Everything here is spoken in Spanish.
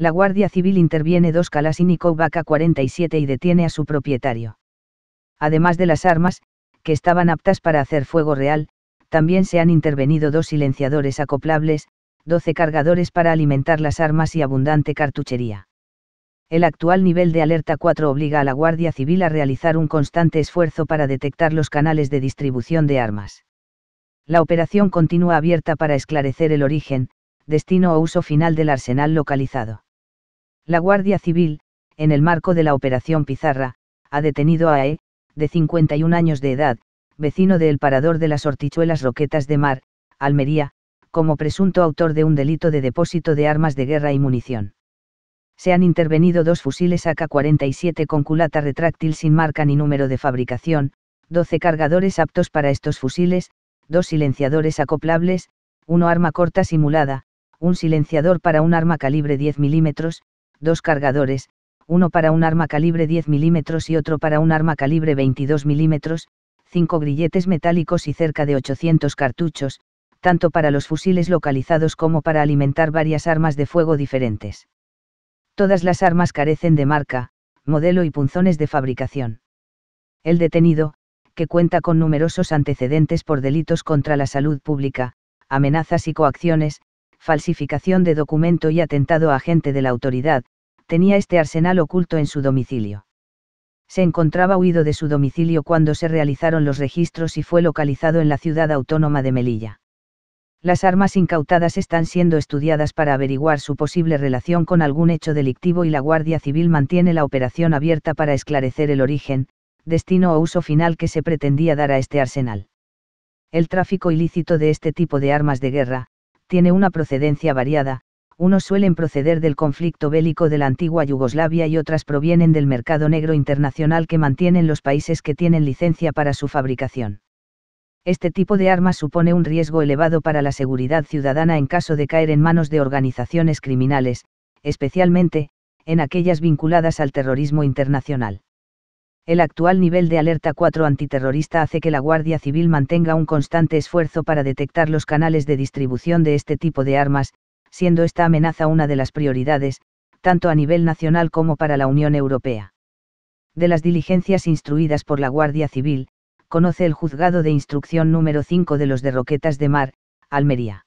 la Guardia Civil interviene dos Kalashnikov AK-47 y detiene a su propietario. Además de las armas, que estaban aptas para hacer fuego real, también se han intervenido dos silenciadores acoplables, 12 cargadores para alimentar las armas y abundante cartuchería. El actual nivel de alerta 4 obliga a la Guardia Civil a realizar un constante esfuerzo para detectar los canales de distribución de armas. La operación continúa abierta para esclarecer el origen, destino o uso final del arsenal localizado. La Guardia Civil, en el marco de la Operación Pizarra, ha detenido a AE, de 51 años de edad, vecino del Parador de las Hortichuelas Roquetas de Mar, Almería, como presunto autor de un delito de depósito de armas de guerra y munición. Se han intervenido dos fusiles AK-47 con culata retráctil sin marca ni número de fabricación, 12 cargadores aptos para estos fusiles, dos silenciadores acoplables, uno arma corta simulada, un silenciador para un arma calibre 10 milímetros, dos cargadores, uno para un arma calibre 10 milímetros y otro para un arma calibre 22 milímetros, cinco grilletes metálicos y cerca de 800 cartuchos, tanto para los fusiles localizados como para alimentar varias armas de fuego diferentes. Todas las armas carecen de marca, modelo y punzones de fabricación. El detenido, que cuenta con numerosos antecedentes por delitos contra la salud pública, amenazas y coacciones, falsificación de documento y atentado a agente de la autoridad, tenía este arsenal oculto en su domicilio. Se encontraba huido de su domicilio cuando se realizaron los registros y fue localizado en la ciudad autónoma de Melilla. Las armas incautadas están siendo estudiadas para averiguar su posible relación con algún hecho delictivo y la Guardia Civil mantiene la operación abierta para esclarecer el origen, destino o uso final que se pretendía dar a este arsenal. El tráfico ilícito de este tipo de armas de guerra, tiene una procedencia variada, unos suelen proceder del conflicto bélico de la antigua Yugoslavia y otras provienen del mercado negro internacional que mantienen los países que tienen licencia para su fabricación. Este tipo de armas supone un riesgo elevado para la seguridad ciudadana en caso de caer en manos de organizaciones criminales, especialmente, en aquellas vinculadas al terrorismo internacional. El actual nivel de alerta 4 antiterrorista hace que la Guardia Civil mantenga un constante esfuerzo para detectar los canales de distribución de este tipo de armas, siendo esta amenaza una de las prioridades, tanto a nivel nacional como para la Unión Europea. De las diligencias instruidas por la Guardia Civil, conoce el juzgado de instrucción número 5 de los de Roquetas de Mar, Almería.